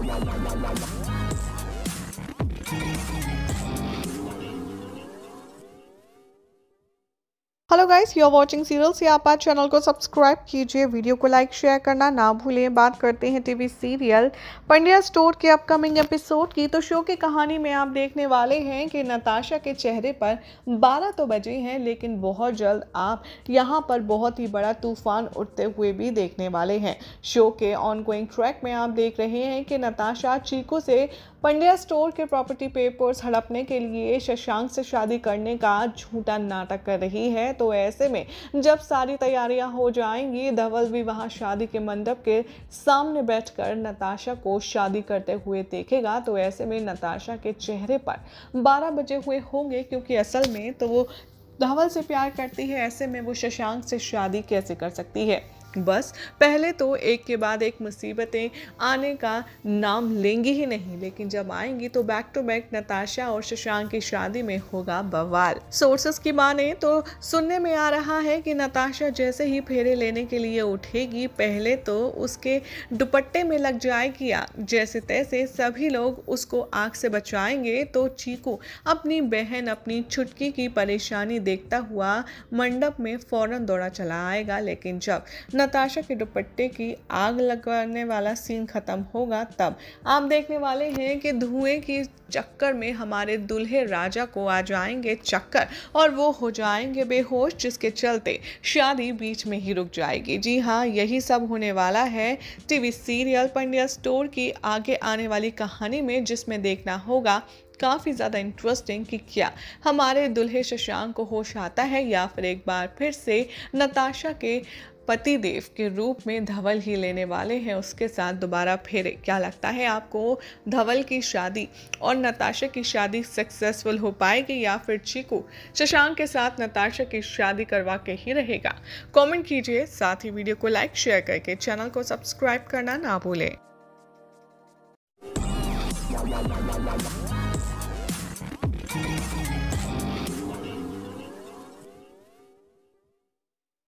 わあ hello guys you are watching serial से आप आज चैनल को सब्सक्राइब कीजिए वीडियो को लाइक शेयर करना ना भूलें बात करते हैं टीवी सीरियल पंडिया स्टोर के अपकमिंग एपिसोड की तो शो की कहानी में आप देखने वाले हैं कि नताशा के चेहरे पर 12 तो बजे हैं लेकिन बहुत जल्द आप यहां पर बहुत ही बड़ा तूफान उठते हुए भी देखने वाले हैं शो के ऑन गोइंग ट्रैक में आप देख रहे हैं कि नताशा चीकू से पंड्या स्टोर के प्रॉपर्टी पेपर्स हड़पने के लिए शशांक से शादी करने का झूठा नाटक कर रही है तो तो ऐसे में जब सारी तैयारियां हो जाएंगी धवल भी वहां शादी के मंडप के सामने बैठकर नताशा को शादी करते हुए देखेगा तो ऐसे में नताशा के चेहरे पर बारह बजे हुए होंगे क्योंकि असल में तो वो धवल से प्यार करती है ऐसे में वो शशांक से शादी कैसे कर सकती है बस पहले तो एक के बाद एक मुसीबतें आने का नाम लेंगी ही नहीं लेकिन जब आएंगी तो बैक टू बैक नताशा और शशांक की शादी में होगा बवाल सोर्सेस की माने तो सुनने में आ रहा है कि नताशा जैसे ही फेरे लेने के लिए उठेगी पहले तो उसके दुपट्टे में लग जाएगी आग जैसे तैसे सभी लोग उसको आग से बचाएंगे तो चीकू अपनी बहन अपनी छुटकी की परेशानी देखता हुआ मंडप में फ़ौरन दौड़ा चला आएगा लेकिन जब न नताशा के दुपट्टे की आग लगवाने वाला सीन ख़त्म होगा तब आप देखने वाले हैं कि धुएं की चक्कर में हमारे दुल्हे राजा को आ जाएंगे चक्कर और वो हो जाएंगे बेहोश जिसके चलते शादी बीच में ही रुक जाएगी जी हाँ यही सब होने वाला है टीवी सीरियल पंडिया स्टोर की आगे आने वाली कहानी में जिसमें देखना होगा काफ़ी ज़्यादा इंटरेस्टिंग कि क्या हमारे दुल्हे शशांक को होश आता है या फिर एक बार फिर से नताशा के पति देव के रूप में धवल ही लेने वाले हैं उसके साथ दोबारा फेरे क्या लगता है आपको धवल की शादी और नताशा की शादी सक्सेसफुल हो पाएगी या फिर चीकू शशांक के साथ नताशा की शादी करवा के ही रहेगा कमेंट कीजिए साथ ही वीडियो को लाइक शेयर करके चैनल को सब्सक्राइब करना ना भूलें